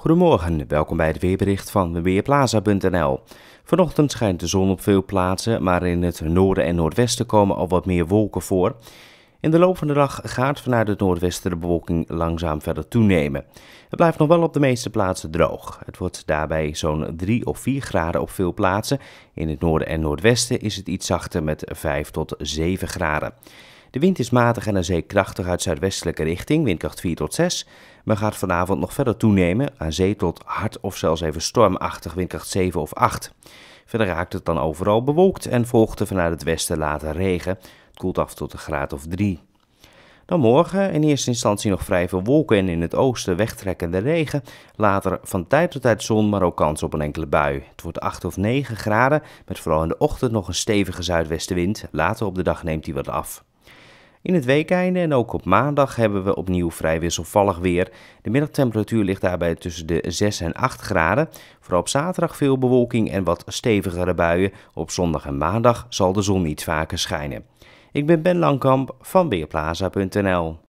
Goedemorgen, welkom bij het weerbericht van Weerplaza.nl. Vanochtend schijnt de zon op veel plaatsen, maar in het noorden en noordwesten komen al wat meer wolken voor. In de loop van de dag gaat vanuit het noordwesten de bewolking langzaam verder toenemen. Het blijft nog wel op de meeste plaatsen droog. Het wordt daarbij zo'n 3 of 4 graden op veel plaatsen. In het noorden en noordwesten is het iets zachter met 5 tot 7 graden. De wind is matig en aan zee krachtig uit zuidwestelijke richting, windkracht 4 tot 6, maar gaat vanavond nog verder toenemen, aan zee tot hard of zelfs even stormachtig, windkracht 7 of 8. Verder raakt het dan overal bewolkt en volgt er vanuit het westen later regen. Het koelt af tot een graad of 3. Dan morgen in eerste instantie nog vrij veel wolken en in het oosten wegtrekkende regen. Later van tijd tot tijd zon, maar ook kans op een enkele bui. Het wordt 8 of 9 graden, met vooral in de ochtend nog een stevige zuidwestenwind. Later op de dag neemt die wat af. In het weekeinde en ook op maandag hebben we opnieuw vrij wisselvallig weer. De middagtemperatuur ligt daarbij tussen de 6 en 8 graden. Vooral op zaterdag veel bewolking en wat stevigere buien. Op zondag en maandag zal de zon iets vaker schijnen. Ik ben Ben Langkamp van Weerplaza.nl